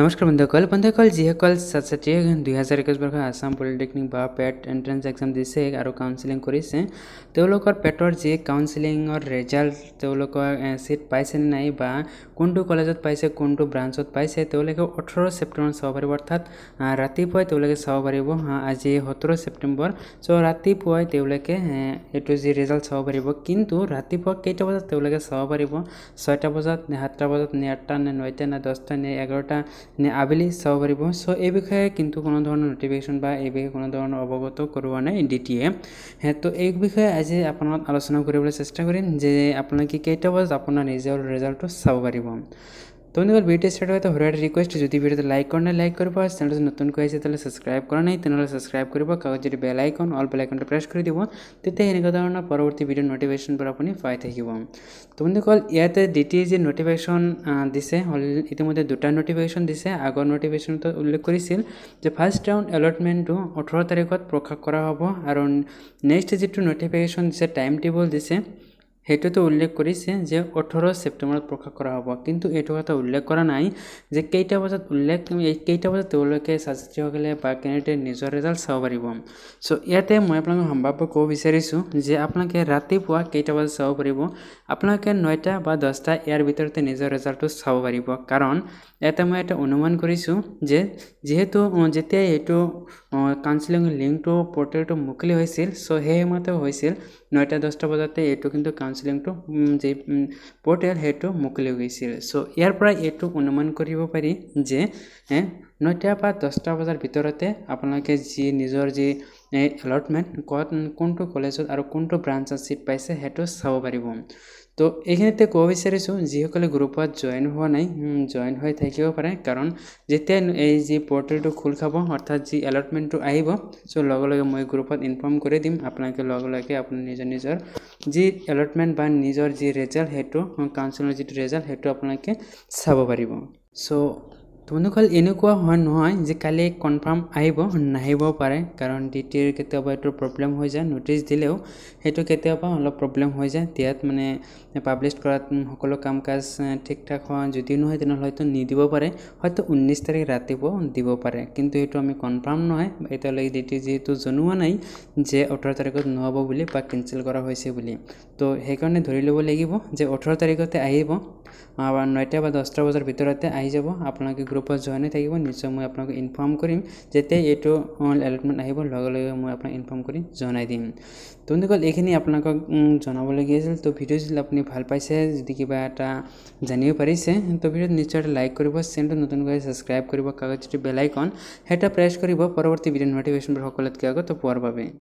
নমস্কাৰ বন্ধুসকল বন্ধুসকল যিসকল ছাত্ৰ ছাত্ৰীয়ে দুহেজাৰ একৈছ বৰ্ষৰ আছাম পলিটেকনিক বা পেট এণ্ট্ৰেঞ্চ এক্সাম দিছে আৰু কাউঞ্চিলিং কৰিছে তেওঁলোকৰ পেটৰ যি কাউঞ্চিলিঙৰ ৰিজাল্ট তেওঁলোকৰ ছিট পাইছেনে নাই বা কোনটো কলেজত পাইছে কোনটো ব্ৰাঞ্চত পাইছে তেওঁলোকে ওঠৰ ছেপ্টেম্বৰত চাব পাৰিব অৰ্থাৎ ৰাতিপুৱাই তেওঁলোকে চাব পাৰিব আজি সোতৰ ছেপ্টেম্বৰ চ' ৰাতিপুৱাই তেওঁলোকে এইটো যি ৰিজাল্ট চাব পাৰিব কিন্তু ৰাতিপুৱা কেইটা বজাত তেওঁলোকে চাব পাৰিব ছয়টা বজাত নে সাতটা বজাত নে আঠটা নে নটা নে দহটা নে এঘাৰটা নে আবেলি চাব পাৰিব চ' এই বিষয়ে কিন্তু কোনো ধৰণৰ নটিফিকেশ্যন বা এই বিষয়ে কোনো ধৰণৰ অৱগত কৰোৱা নাই ডি টি এ তো এই বিষয়ে আজি আপোনালোক আলোচনা কৰিবলৈ চেষ্টা কৰিম যে আপোনালোকে কেইটা বজাত আপোনাৰ নিজৰ ৰিজাল্টটো চাব পাৰিব তোমাদের ভিডিও স্টার্ট হয় তো হরে রিকোয়েস্ট যদি ভিডিওতে লাইক করে না লাইক করবো আর চ্যানেলটি নতুন করে আছে তাহলে সাবস্ক্রাইব করা নাই তাহলে সাবস্ক্রাইব করবো কাগজ যদি বেল আইকন অল বেল আইকনটা প্রেস করে দিব তাতে এনে ধরনের পরবর্তী ভিডিও নোটিফিকেশন পর আপনি পাই থাকব তোমাদের কল ইয়াতে ডিটিএ যে নোটিফিকেশন দিছে ইতিমধ্যে দুটা নোটিফিকেশন দিছে আগর নোটিফিকেশন তো উল্লেখ করেছিল যে ফার্স্ট রাউন্ড এলটমেন্টটু অঠারো তারিখত প্রকাশ করা হব আর নেক্সট যে নোটিফিকেশন দিছে টাইম টেবল দিছে সেইটোতো উল্লেখ কৰিছে যে ওঠৰ ছেপ্টেম্বৰত প্ৰকাশ কৰা হ'ব কিন্তু এইটো কথা উল্লেখ কৰা নাই যে কেইটা বজাত উল্লেখ কেইটা বজাত তেওঁলোকে ছাত্ৰীসকলে বা কেনেদৰে নিজৰ ৰিজাল্ট চাব পাৰিব চ' ইয়াতে মই আপোনালোকক সম্ভাৱ্য ক'ব বিচাৰিছোঁ যে আপোনালোকে ৰাতিপুৱা কেইটা বজাত চাব পাৰিব আপোনালোকে নটা বা দহটা ইয়াৰ ভিতৰতে নিজৰ ৰিজাল্টটো চাব পাৰিব কাৰণ ইয়াতে মই এটা অনুমান কৰিছোঁ যে যিহেতু যেতিয়া এইটো কাউন্সিলিঙৰ লিংকটো পৰ্টেলটো মুকলি হৈছিল চ' সেই সেইমতে হৈছিল নটা দহটা বজাতে এইটো কিন্তু কাউন্সিলিংটো যি পৰ্টেল সেইটো মুকলি গৈছিল চ' ইয়াৰ পৰা এইটো অনুমান কৰিব পাৰি যে নটা বা দহটা বজাৰ ভিতৰতে আপোনালোকে যি নিজৰ যি এলটমেণ্ট ক'ত কোনটো কলেজত আৰু কোনটো ব্ৰাঞ্চত চিট পাইছে সেইটো চাব পাৰিব তো এইখিনিতে ক'ব বিচাৰিছোঁ যিসকলে গ্ৰুপত জইন হোৱা নাই জইন হৈ থাকিব পাৰে কাৰণ যেতিয়া এই যি পৰ্টেলটো খোল খাব অৰ্থাৎ যি এলটমেণ্টটো আহিব চ' লগে লগে মই গ্ৰুপত ইনফৰ্ম কৰি দিম আপোনালোকে লগে লগে আপুনি নিজৰ নিজৰ যি এলটমেণ্ট বা নিজৰ যি ৰেজাল্ট সেইটো কাউঞ্চিলৰ যিটো ৰেজাল্ট সেইটো আপোনালোকে চাব পাৰিব চ' তোমালোকসকল এনেকুৱা হয় নহয় যে কালি কনফাৰ্ম আহিব নাহিবও পাৰে কাৰণ ডি টি এৰ কেতিয়াবা এইটো প্ৰব্লেম হৈ যায় ন'টিছ দিলেও সেইটো কেতিয়াবা অলপ প্ৰব্লেম হৈ যায় দিয়াত মানে পাব্লিছ কৰাত সকলো কাম কাজ ঠিক ঠাক হয় যদি নহয় তেনেহ'লে হয়তো নিদিব পাৰে হয়তো ঊনৈছ তাৰিখ ৰাতিপুৱা দিব পাৰে কিন্তু সেইটো আমি কনফাৰ্ম নহয় এতিয়ালৈকে ডি টি যিহেতু জনোৱা নাই যে ওঠৰ তাৰিখত নহ'ব বুলি বা কেঞ্চেল কৰা হৈছে বুলি তো সেইকাৰণে ধৰি ল'ব লাগিব যে ওঠৰ তাৰিখতে আহিব নটা বা দহটা বজাৰ ভিতৰতে আহি যাব আপোনালোকে গ্ৰুপত যোৱা নাই থাকিব নিশ্চয় মই আপোনাক ইনফৰ্ম কৰিম যেতিয়া এইটো এলটমেণ্ট আহিব লগে লগে মই আপোনাক ইনফৰ্ম কৰি জনাই দিম তেওঁলোকৰ এইখিনি আপোনালোকক জনাবলগীয়া আছিল তো ভিডিঅ' যদি আপুনি ভাল পাইছে যদি কিবা এটা জানিব পাৰিছে তো ভিডিঅ'ত নিশ্চয় এটা লাইক কৰিব চেনেলটো নতুনকৈ ছাবস্ক্ৰাইব কৰিব কাগজ যিটো বেলাইকন সেইটো প্ৰেছ কৰিব পৰৱৰ্তী ভিডিঅ' নটিফিকেশ্যনবোৰ সকলোতকৈ আগত পোৱাৰ বাবে